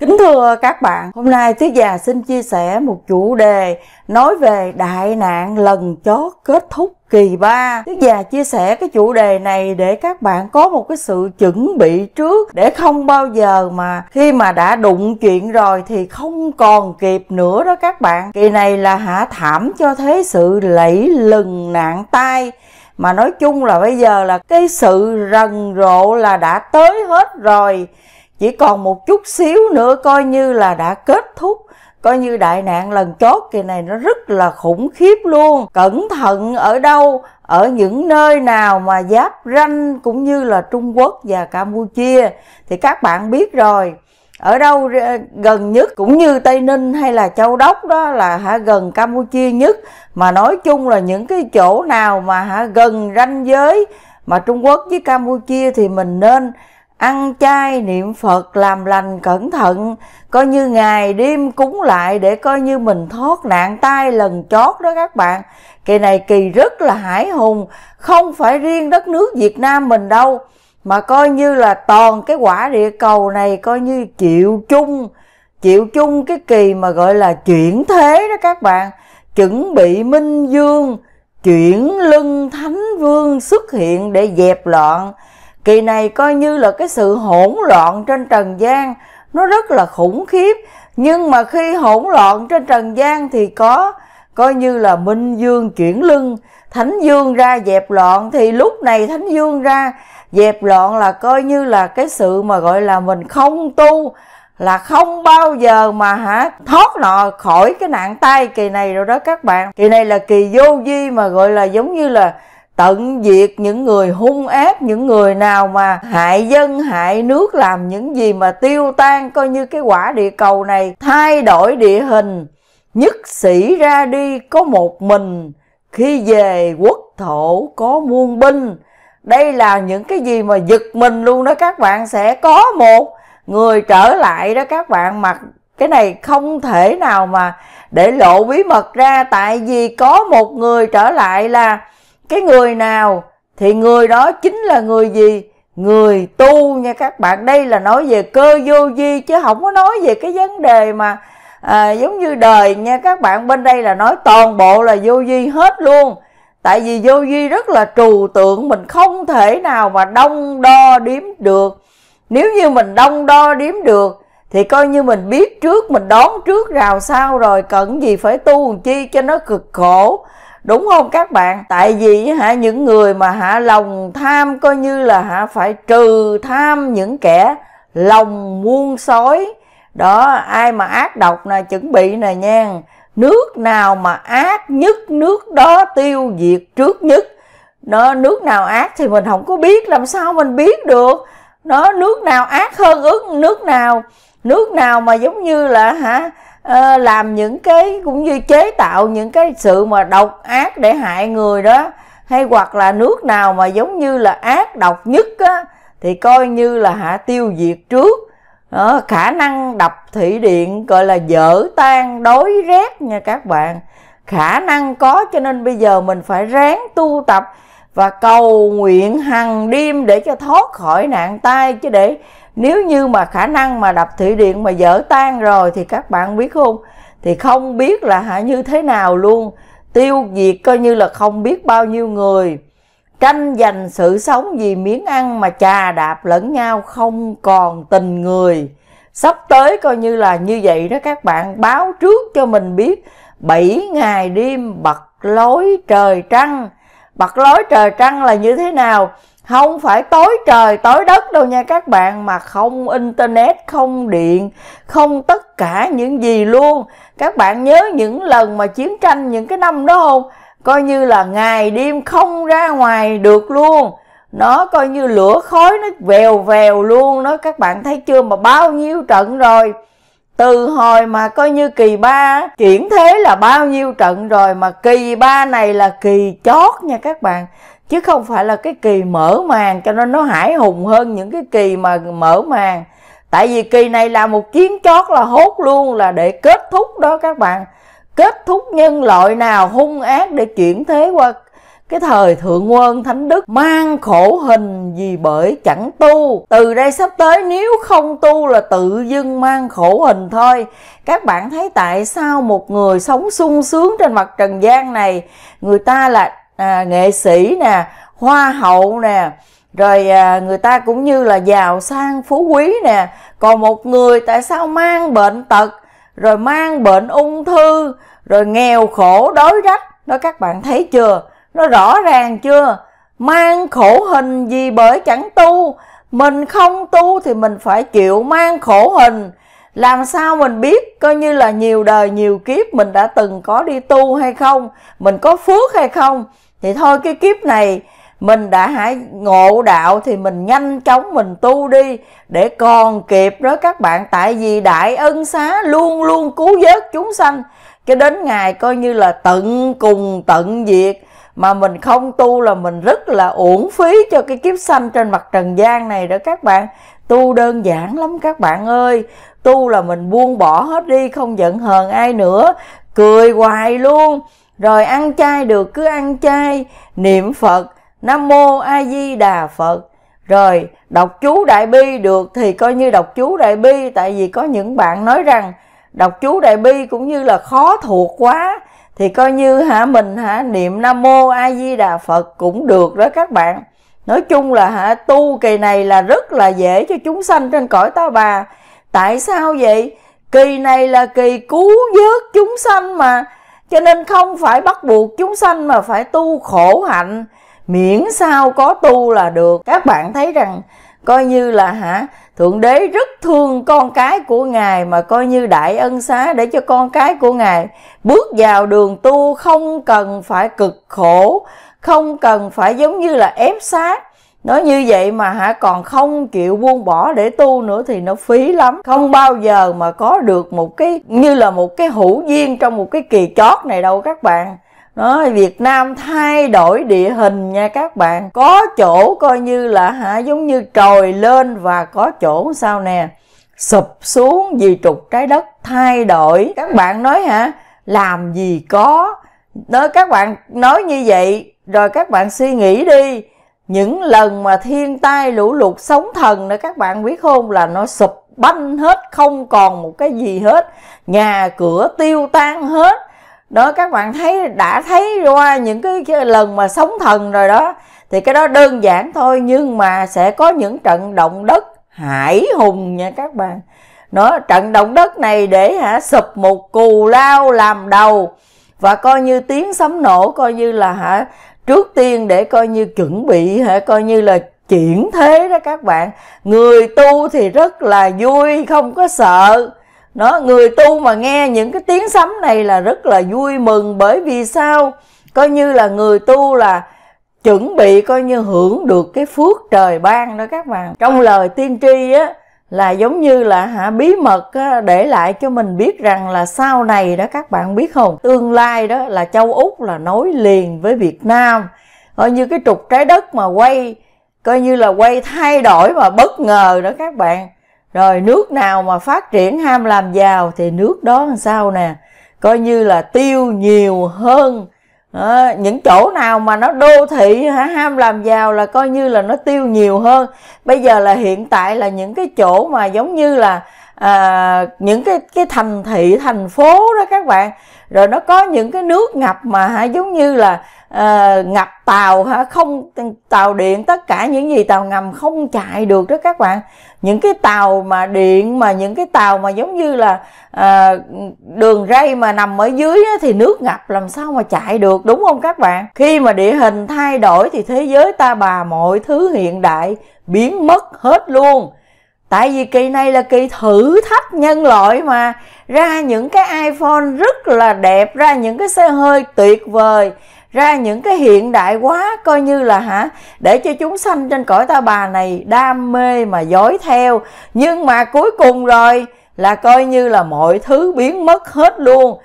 Kính thưa các bạn, hôm nay thứ Già xin chia sẻ một chủ đề nói về đại nạn lần chót kết thúc kỳ 3. Thứ Già chia sẻ cái chủ đề này để các bạn có một cái sự chuẩn bị trước để không bao giờ mà khi mà đã đụng chuyện rồi thì không còn kịp nữa đó các bạn. Kỳ này là hạ thảm cho thế sự lẫy lừng nạn tai mà nói chung là bây giờ là cái sự rần rộ là đã tới hết rồi chỉ còn một chút xíu nữa coi như là đã kết thúc coi như đại nạn lần chót kỳ này nó rất là khủng khiếp luôn cẩn thận ở đâu ở những nơi nào mà giáp ranh cũng như là trung quốc và campuchia thì các bạn biết rồi ở đâu ờ, gần nhất cũng như tây ninh hay là châu đốc đó là hả gần campuchia nhất mà nói chung là những cái chỗ nào mà hả gần ranh giới mà trung quốc với campuchia thì mình nên ăn chay niệm Phật làm lành cẩn thận, coi như ngày đêm cúng lại để coi như mình thoát nạn tai lần chót đó các bạn. Kỳ này kỳ rất là hải hùng, không phải riêng đất nước Việt Nam mình đâu, mà coi như là toàn cái quả địa cầu này coi như chịu chung, chịu chung cái kỳ mà gọi là chuyển thế đó các bạn. Chuẩn bị Minh Dương, chuyển lưng Thánh Vương xuất hiện để dẹp loạn, Kỳ này coi như là cái sự hỗn loạn trên trần gian nó rất là khủng khiếp nhưng mà khi hỗn loạn trên trần gian thì có coi như là minh dương chuyển lưng thánh dương ra dẹp loạn thì lúc này thánh dương ra dẹp loạn là coi như là cái sự mà gọi là mình không tu là không bao giờ mà hả thoát nọ khỏi cái nạn tay kỳ này rồi đó các bạn kỳ này là kỳ vô di mà gọi là giống như là tận diệt những người hung ác những người nào mà hại dân hại nước làm những gì mà tiêu tan coi như cái quả địa cầu này thay đổi địa hình nhất sĩ ra đi có một mình khi về quốc thổ có muôn binh đây là những cái gì mà giật mình luôn đó các bạn sẽ có một người trở lại đó các bạn mặc cái này không thể nào mà để lộ bí mật ra tại vì có một người trở lại là cái người nào thì người đó chính là người gì người tu nha các bạn đây là nói về cơ vô vi chứ không có nói về cái vấn đề mà à, giống như đời nha các bạn bên đây là nói toàn bộ là vô vi hết luôn tại vì vô vi rất là trừu tượng mình không thể nào mà đông đo điếm được nếu như mình đông đo điếm được thì coi như mình biết trước mình đón trước rào sao rồi cần gì phải tu làm chi cho nó cực khổ đúng không các bạn tại vì hả những người mà hạ lòng tham coi như là hả phải trừ tham những kẻ lòng muôn sói đó ai mà ác độc nè chuẩn bị nè nha nước nào mà ác nhất nước đó tiêu diệt trước nhất nó nước nào ác thì mình không có biết làm sao mình biết được nó nước nào ác hơn ước nước nào nước nào mà giống như là hả à, làm những cái cũng như chế tạo những cái sự mà độc ác để hại người đó hay hoặc là nước nào mà giống như là ác độc nhất á, thì coi như là hạ tiêu diệt trước đó, ờ, khả năng đập thủy điện gọi là dở tan đói rét nha các bạn khả năng có cho nên bây giờ mình phải ráng tu tập và cầu nguyện hằng đêm để cho thoát khỏi nạn tai chứ để nếu như mà khả năng mà đập thủy điện mà dở tan rồi thì các bạn biết không thì không biết là hả như thế nào luôn tiêu diệt coi như là không biết bao nhiêu người tranh giành sự sống vì miếng ăn mà chà đạp lẫn nhau không còn tình người sắp tới coi như là như vậy đó các bạn báo trước cho mình biết bảy ngày đêm bật lối trời trăng bật lối trời trăng là như thế nào không phải tối trời tối đất đâu nha các bạn mà không internet không điện không tất cả những gì luôn các bạn nhớ những lần mà chiến tranh những cái năm đó không coi như là ngày đêm không ra ngoài được luôn nó coi như lửa khói nó vèo vèo luôn đó các bạn thấy chưa mà bao nhiêu trận rồi từ hồi mà coi như kỳ ba chuyển thế là bao nhiêu trận rồi mà kỳ ba này là kỳ chót nha các bạn chứ không phải là cái kỳ mở màn cho nên nó hải hùng hơn những cái kỳ mà mở màn tại vì kỳ này là một chiến chót là hốt luôn là để kết thúc đó các bạn kết thúc nhân loại nào hung ác để chuyển thế qua cái thời thượng quân thánh đức mang khổ hình vì bởi chẳng tu từ đây sắp tới nếu không tu là tự dưng mang khổ hình thôi các bạn thấy tại sao một người sống sung sướng trên mặt trần gian này người ta là à, nghệ sĩ nè hoa hậu nè rồi à, người ta cũng như là giàu sang phú quý nè còn một người tại sao mang bệnh tật rồi mang bệnh ung thư rồi nghèo khổ đói rách đó các bạn thấy chưa nó rõ ràng chưa mang khổ hình gì bởi chẳng tu mình không tu thì mình phải chịu mang khổ hình làm sao mình biết coi như là nhiều đời nhiều kiếp mình đã từng có đi tu hay không mình có phước hay không thì thôi cái kiếp này mình đã hãy ngộ đạo thì mình nhanh chóng mình tu đi để còn kịp đó các bạn tại vì đại ân xá luôn luôn cứu vớt chúng sanh cho đến ngày coi như là tận cùng tận diệt mà mình không tu là mình rất là uổng phí cho cái kiếp sanh trên mặt trần gian này đó các bạn tu đơn giản lắm các bạn ơi tu là mình buông bỏ hết đi không giận hờn ai nữa cười hoài luôn rồi ăn chay được cứ ăn chay niệm phật nam mô a di đà phật rồi đọc chú đại bi được thì coi như đọc chú đại bi tại vì có những bạn nói rằng đọc chú đại bi cũng như là khó thuộc quá thì coi như hả mình hả niệm nam mô a di đà phật cũng được đó các bạn nói chung là hả tu kỳ này là rất là dễ cho chúng sanh trên cõi ta bà tại sao vậy kỳ này là kỳ cứu vớt chúng sanh mà cho nên không phải bắt buộc chúng sanh mà phải tu khổ hạnh miễn sao có tu là được các bạn thấy rằng coi như là hả Thượng đế rất thương con cái của Ngài mà coi như đại ân xá để cho con cái của Ngài bước vào đường tu không cần phải cực khổ, không cần phải giống như là ép sát. Nói như vậy mà hả còn không chịu buông bỏ để tu nữa thì nó phí lắm. Không bao giờ mà có được một cái như là một cái hữu duyên trong một cái kỳ chót này đâu các bạn đó việt nam thay đổi địa hình nha các bạn có chỗ coi như là hả giống như trồi lên và có chỗ sao nè sụp xuống vì trục trái đất thay đổi các bạn nói hả làm gì có nói các bạn nói như vậy rồi các bạn suy nghĩ đi những lần mà thiên tai lũ lụt sóng thần nữa các bạn biết không là nó sụp banh hết không còn một cái gì hết nhà cửa tiêu tan hết đó các bạn thấy đã thấy qua những cái, cái lần mà sóng thần rồi đó thì cái đó đơn giản thôi nhưng mà sẽ có những trận động đất hải hùng nha các bạn nó trận động đất này để hả sụp một cù lao làm đầu và coi như tiếng sấm nổ coi như là hả trước tiên để coi như chuẩn bị hả coi như là chuyển thế đó các bạn người tu thì rất là vui không có sợ nó người tu mà nghe những cái tiếng sấm này là rất là vui mừng bởi vì sao coi như là người tu là chuẩn bị coi như hưởng được cái phước trời ban đó các bạn trong lời tiên tri á là giống như là hả bí mật á, để lại cho mình biết rằng là sau này đó các bạn biết không tương lai đó là châu úc là nối liền với việt nam coi như cái trục trái đất mà quay coi như là quay thay đổi mà bất ngờ đó các bạn rồi nước nào mà phát triển ham làm giàu thì nước đó làm sao nè coi như là tiêu nhiều hơn à, những chỗ nào mà nó đô thị hả ham làm giàu là coi như là nó tiêu nhiều hơn bây giờ là hiện tại là những cái chỗ mà giống như là à, những cái cái thành thị thành phố đó các bạn rồi nó có những cái nước ngập mà hả giống như là à, ngập tàu hả không tàu điện tất cả những gì tàu ngầm không chạy được đó các bạn những cái tàu mà điện mà những cái tàu mà giống như là à, đường ray mà nằm ở dưới á, thì nước ngập làm sao mà chạy được đúng không các bạn khi mà địa hình thay đổi thì thế giới ta bà mọi thứ hiện đại biến mất hết luôn tại vì kỳ này là kỳ thử thách nhân loại mà ra những cái iphone rất là đẹp ra những cái xe hơi tuyệt vời ra những cái hiện đại quá coi như là hả để cho chúng sanh trên cõi ta bà này đam mê mà dõi theo nhưng mà cuối cùng rồi là coi như là mọi thứ biến mất hết luôn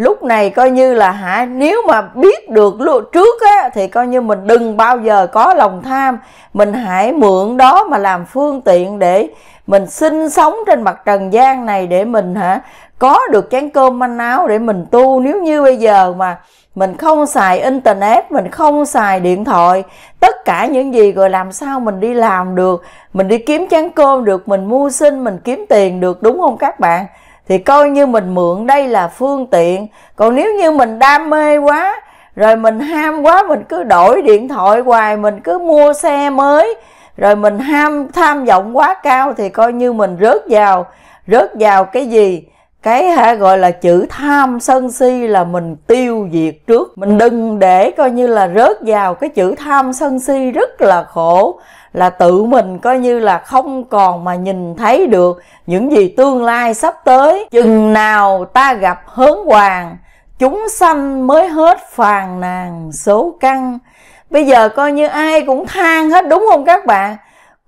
lúc này coi như là hả nếu mà biết được luôn trước á thì coi như mình đừng bao giờ có lòng tham mình hãy mượn đó mà làm phương tiện để mình sinh sống trên mặt trần gian này để mình hả có được chén cơm manh áo để mình tu nếu như bây giờ mà mình không xài internet mình không xài điện thoại tất cả những gì rồi làm sao mình đi làm được mình đi kiếm chén cơm được mình mua sinh mình kiếm tiền được đúng không các bạn thì coi như mình mượn đây là phương tiện còn nếu như mình đam mê quá rồi mình ham quá mình cứ đổi điện thoại hoài mình cứ mua xe mới rồi mình ham tham vọng quá cao thì coi như mình rớt vào rớt vào cái gì cái hả gọi là chữ tham sân si là mình tiêu diệt trước mình đừng để coi như là rớt vào cái chữ tham sân si rất là khổ là tự mình coi như là không còn mà nhìn thấy được những gì tương lai sắp tới chừng nào ta gặp hớn hoàng chúng sanh mới hết phàn nàn số căn bây giờ coi như ai cũng than hết đúng không các bạn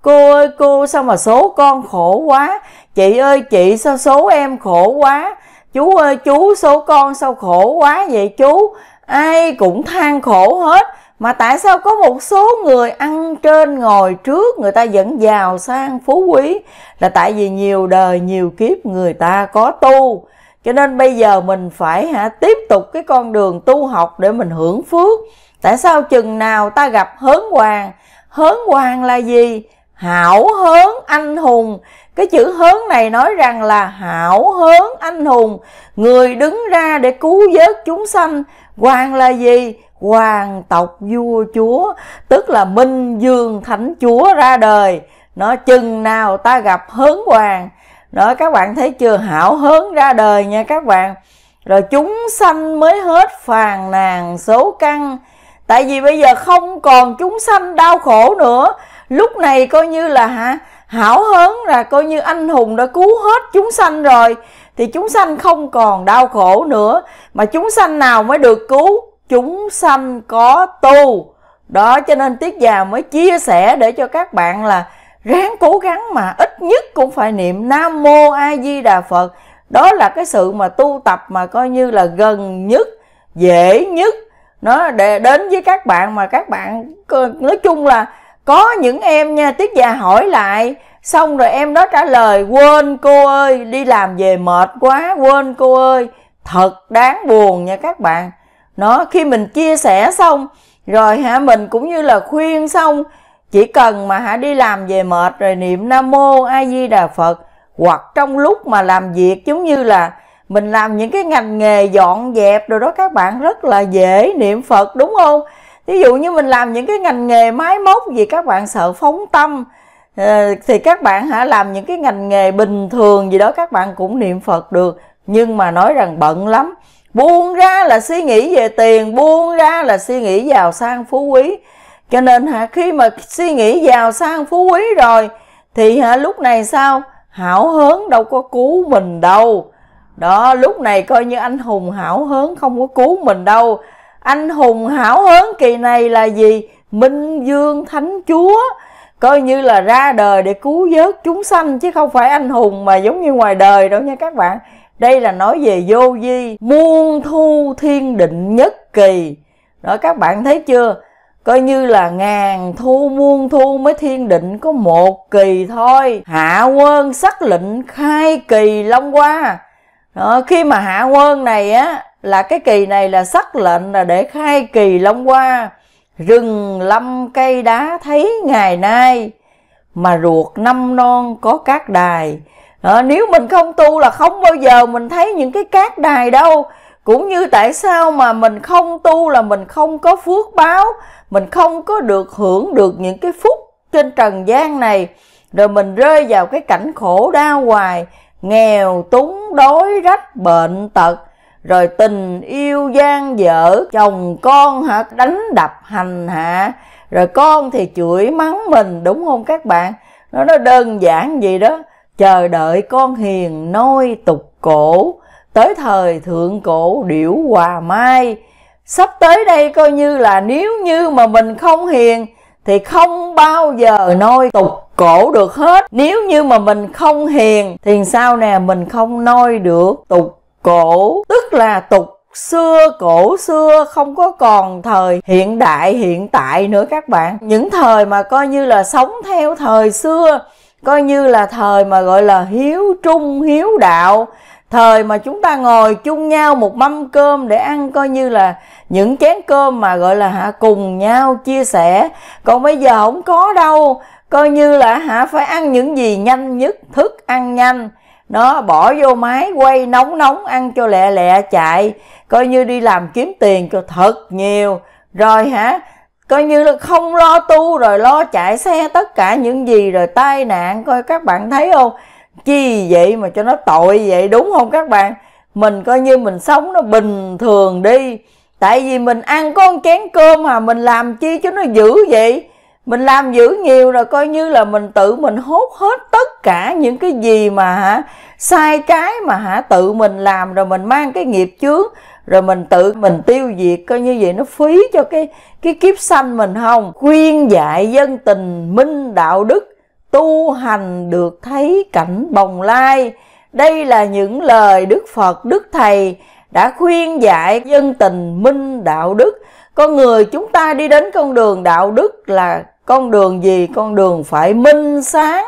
cô ơi cô sao mà số con khổ quá chị ơi chị sao số em khổ quá chú ơi chú số con sao khổ quá vậy chú ai cũng than khổ hết mà tại sao có một số người ăn trên ngồi trước người ta vẫn giàu sang phú quý là tại vì nhiều đời nhiều kiếp người ta có tu cho nên bây giờ mình phải hả tiếp tục cái con đường tu học để mình hưởng phước tại sao chừng nào ta gặp hớn hoàng hớn hoàng là gì hảo hớn anh hùng cái chữ hớn này nói rằng là hảo hớn anh hùng người đứng ra để cứu vớt chúng sanh hoàng là gì hoàng tộc vua chúa tức là minh dương thánh chúa ra đời nó chừng nào ta gặp hớn hoàng đó các bạn thấy chưa hảo hớn ra đời nha các bạn rồi chúng sanh mới hết phàn nàn số căn tại vì bây giờ không còn chúng sanh đau khổ nữa lúc này coi như là hả hảo hớn là coi như anh hùng đã cứu hết chúng sanh rồi thì chúng sanh không còn đau khổ nữa mà chúng sanh nào mới được cứu chúng sanh có tu đó cho nên tiết già mới chia sẻ để cho các bạn là ráng cố gắng mà ít nhất cũng phải niệm nam mô a di đà phật đó là cái sự mà tu tập mà coi như là gần nhất dễ nhất nó để đến với các bạn mà các bạn nói chung là có những em nha tiết già hỏi lại xong rồi em đó trả lời quên cô ơi đi làm về mệt quá quên cô ơi thật đáng buồn nha các bạn nó khi mình chia sẻ xong rồi hả mình cũng như là khuyên xong chỉ cần mà hả đi làm về mệt rồi niệm nam mô a di đà phật hoặc trong lúc mà làm việc giống như là mình làm những cái ngành nghề dọn dẹp rồi đó các bạn rất là dễ niệm phật đúng không ví dụ như mình làm những cái ngành nghề máy móc gì các bạn sợ phóng tâm ờ, thì các bạn hả làm những cái ngành nghề bình thường gì đó các bạn cũng niệm phật được nhưng mà nói rằng bận lắm buông ra là suy nghĩ về tiền buông ra là suy nghĩ giàu sang phú quý cho nên hả khi mà suy nghĩ giàu sang phú quý rồi thì hả lúc này sao hảo hớn đâu có cứu mình đâu đó lúc này coi như anh hùng hảo hớn không có cứu mình đâu anh hùng hảo hớn kỳ này là gì minh dương thánh chúa coi như là ra đời để cứu vớt chúng sanh chứ không phải anh hùng mà giống như ngoài đời đâu nha các bạn đây là nói về vô vi muôn thu thiên định nhất kỳ đó các bạn thấy chưa coi như là ngàn thu muôn thu mới thiên định có một kỳ thôi hạ quân sắc lệnh khai kỳ long qua đó, khi mà hạ quân này á là cái kỳ này là sắc lệnh là để khai kỳ long qua rừng lâm cây đá thấy ngày nay mà ruột năm non có các đài à, nếu mình không tu là không bao giờ mình thấy những cái cát đài đâu cũng như tại sao mà mình không tu là mình không có phước báo mình không có được hưởng được những cái phúc trên trần gian này rồi mình rơi vào cái cảnh khổ đau hoài nghèo túng đói rách bệnh tật rồi tình yêu gian dở chồng con hả đánh đập hành hạ rồi con thì chửi mắng mình đúng không các bạn nó nó đơn giản gì đó chờ đợi con hiền nôi tục cổ tới thời thượng cổ điểu hòa mai sắp tới đây coi như là nếu như mà mình không hiền thì không bao giờ nôi tục cổ được hết nếu như mà mình không hiền thì sao nè mình không nôi được tục cổ tức là tục xưa cổ xưa không có còn thời hiện đại hiện tại nữa các bạn những thời mà coi như là sống theo thời xưa coi như là thời mà gọi là hiếu trung hiếu đạo thời mà chúng ta ngồi chung nhau một mâm cơm để ăn coi như là những chén cơm mà gọi là hả cùng nhau chia sẻ còn bây giờ không có đâu coi như là hả phải ăn những gì nhanh nhất thức ăn nhanh nó bỏ vô máy quay nóng nóng ăn cho lẹ lẹ chạy coi như đi làm kiếm tiền cho thật nhiều rồi hả coi như là không lo tu rồi lo chạy xe tất cả những gì rồi tai nạn coi các bạn thấy không chi vậy mà cho nó tội vậy đúng không các bạn mình coi như mình sống nó bình thường đi tại vì mình ăn có một chén cơm mà mình làm chi cho nó dữ vậy mình làm dữ nhiều rồi coi như là mình tự mình hốt hết tất cả những cái gì mà hả sai trái mà hả tự mình làm rồi mình mang cái nghiệp chướng rồi mình tự mình tiêu diệt coi như vậy nó phí cho cái cái kiếp sanh mình không khuyên dạy dân tình minh đạo đức tu hành được thấy cảnh bồng lai đây là những lời đức phật đức thầy đã khuyên dạy dân tình minh đạo đức con người chúng ta đi đến con đường đạo đức là con đường gì con đường phải minh sáng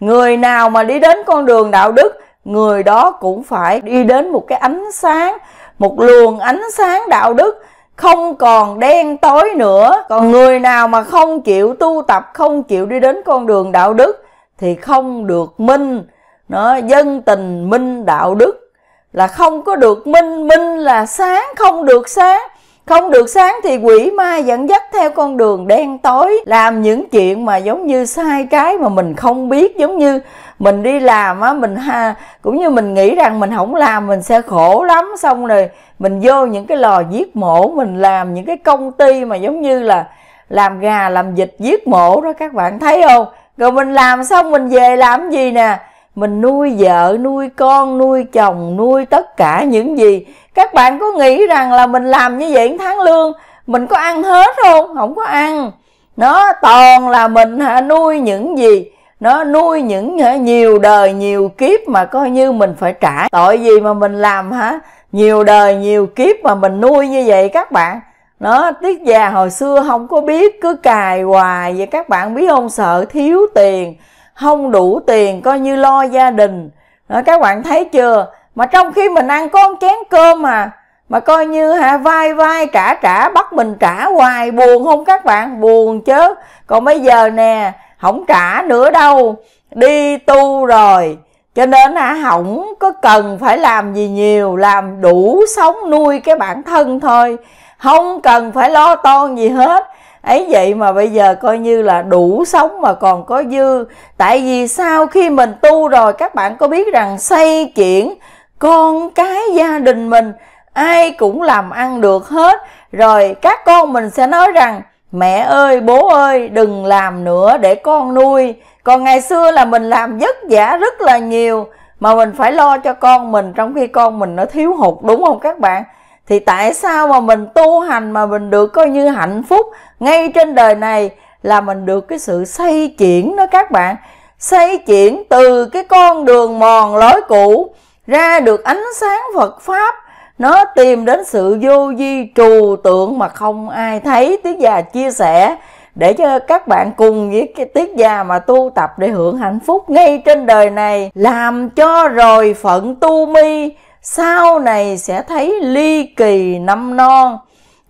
người nào mà đi đến con đường đạo đức người đó cũng phải đi đến một cái ánh sáng một luồng ánh sáng đạo đức không còn đen tối nữa còn người nào mà không chịu tu tập không chịu đi đến con đường đạo đức thì không được minh nó dân tình minh đạo đức là không có được minh minh là sáng không được sáng không được sáng thì quỷ ma dẫn dắt theo con đường đen tối làm những chuyện mà giống như sai trái mà mình không biết giống như mình đi làm á mình ha cũng như mình nghĩ rằng mình không làm mình sẽ khổ lắm xong rồi mình vô những cái lò giết mổ mình làm những cái công ty mà giống như là làm gà làm vịt giết mổ đó các bạn thấy không rồi mình làm xong mình về làm gì nè mình nuôi vợ nuôi con nuôi chồng nuôi tất cả những gì các bạn có nghĩ rằng là mình làm như vậy tháng lương mình có ăn hết không không có ăn nó toàn là mình nuôi những gì nó nuôi những nhiều đời nhiều kiếp mà coi như mình phải trả tội gì mà mình làm hả nhiều đời nhiều kiếp mà mình nuôi như vậy các bạn nó tiết già hồi xưa không có biết cứ cài hoài vậy các bạn biết không sợ thiếu tiền không đủ tiền coi như lo gia đình đó, các bạn thấy chưa mà trong khi mình ăn con chén cơm mà mà coi như hả vai vai trả trả bắt mình trả hoài buồn không các bạn buồn chứ còn bây giờ nè không trả nữa đâu đi tu rồi cho nên hả không có cần phải làm gì nhiều làm đủ sống nuôi cái bản thân thôi không cần phải lo toan gì hết ấy vậy mà bây giờ coi như là đủ sống mà còn có dư tại vì sau khi mình tu rồi các bạn có biết rằng xây chuyển con cái gia đình mình ai cũng làm ăn được hết rồi các con mình sẽ nói rằng mẹ ơi bố ơi đừng làm nữa để con nuôi còn ngày xưa là mình làm vất vả rất là nhiều mà mình phải lo cho con mình trong khi con mình nó thiếu hụt đúng không các bạn thì tại sao mà mình tu hành mà mình được coi như hạnh phúc ngay trên đời này là mình được cái sự xây chuyển đó các bạn xây chuyển từ cái con đường mòn lối cũ ra được ánh sáng Phật pháp nó tìm đến sự vô di trù tượng mà không ai thấy tiết già chia sẻ để cho các bạn cùng với cái tiết già mà tu tập để hưởng hạnh phúc ngay trên đời này làm cho rồi phận tu mi sau này sẽ thấy ly kỳ năm non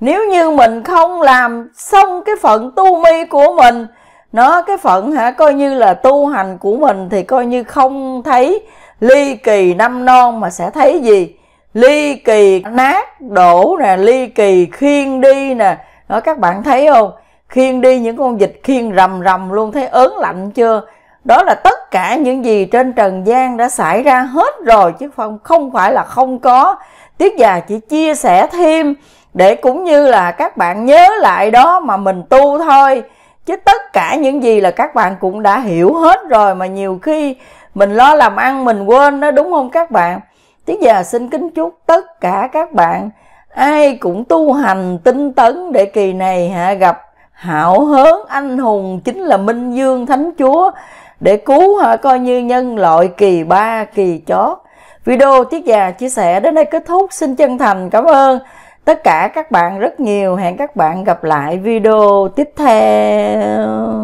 nếu như mình không làm xong cái phận tu mi của mình nó cái phận hả coi như là tu hành của mình thì coi như không thấy ly kỳ năm non mà sẽ thấy gì ly kỳ nát đổ nè ly kỳ khiên đi nè đó các bạn thấy không khiên đi những con dịch khiên rầm rầm luôn thấy ớn lạnh chưa đó là tất cả những gì trên trần gian đã xảy ra hết rồi chứ không không phải là không có tiết già chỉ chia sẻ thêm để cũng như là các bạn nhớ lại đó mà mình tu thôi chứ tất cả những gì là các bạn cũng đã hiểu hết rồi mà nhiều khi mình lo làm ăn mình quên đó đúng không các bạn Tí già xin kính chúc tất cả các bạn ai cũng tu hành tinh tấn để kỳ này hạ gặp hảo hớn anh hùng chính là Minh Dương Thánh Chúa để cứu hả coi như nhân loại kỳ ba kỳ chót. Video tiết già chia sẻ đến đây kết thúc. Xin chân thành cảm ơn tất cả các bạn rất nhiều. Hẹn các bạn gặp lại video tiếp theo.